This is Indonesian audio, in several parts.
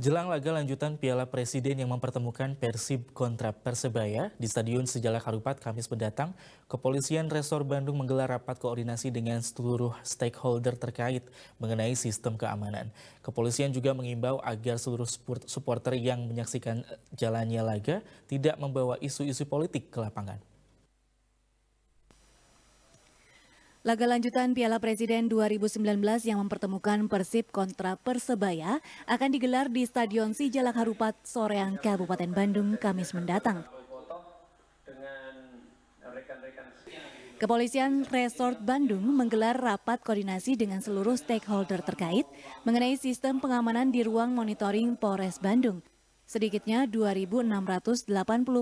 Jelang laga lanjutan Piala Presiden yang mempertemukan Persib kontra Persebaya di Stadion Sejala Karupat Kamis mendatang, Kepolisian Resor Bandung menggelar rapat koordinasi dengan seluruh stakeholder terkait mengenai sistem keamanan. Kepolisian juga mengimbau agar seluruh supporter yang menyaksikan eh, jalannya laga tidak membawa isu-isu politik ke lapangan. Laga lanjutan Piala Presiden 2019 yang mempertemukan Persib kontra Persebaya akan digelar di Stadion Sijalak Harupat Soreang Kabupaten Bandung Kamis mendatang. Kepolisian Resort Bandung menggelar rapat koordinasi dengan seluruh stakeholder terkait mengenai sistem pengamanan di ruang monitoring Polres Bandung. Sedikitnya 2.680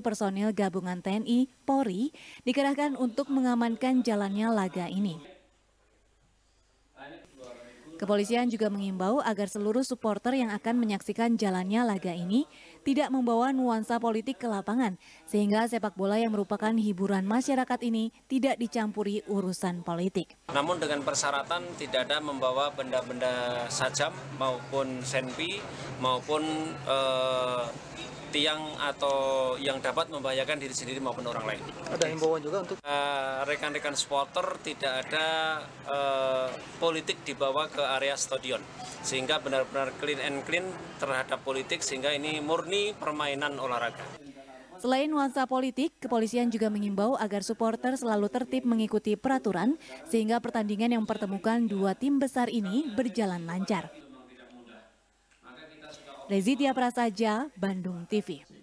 personil gabungan TNI, Polri dikerahkan untuk mengamankan jalannya laga ini. Kepolisian juga mengimbau agar seluruh supporter yang akan menyaksikan jalannya laga ini tidak membawa nuansa politik ke lapangan, sehingga sepak bola yang merupakan hiburan masyarakat ini tidak dicampuri urusan politik. Namun dengan persyaratan tidak ada membawa benda-benda sajam maupun senpi maupun eh, tiang atau yang dapat membahayakan diri sendiri maupun orang lain. Ada himbauan juga untuk eh, rekan-rekan uh, supporter tidak ada uh, politik dibawa ke area stadion sehingga benar-benar clean and clean terhadap politik sehingga ini murni permainan olahraga. Selain nuansa politik, kepolisian juga mengimbau agar supporter selalu tertib mengikuti peraturan sehingga pertandingan yang mempertemukan dua tim besar ini berjalan lancar. Rezidia Prasaja, Bandung TV.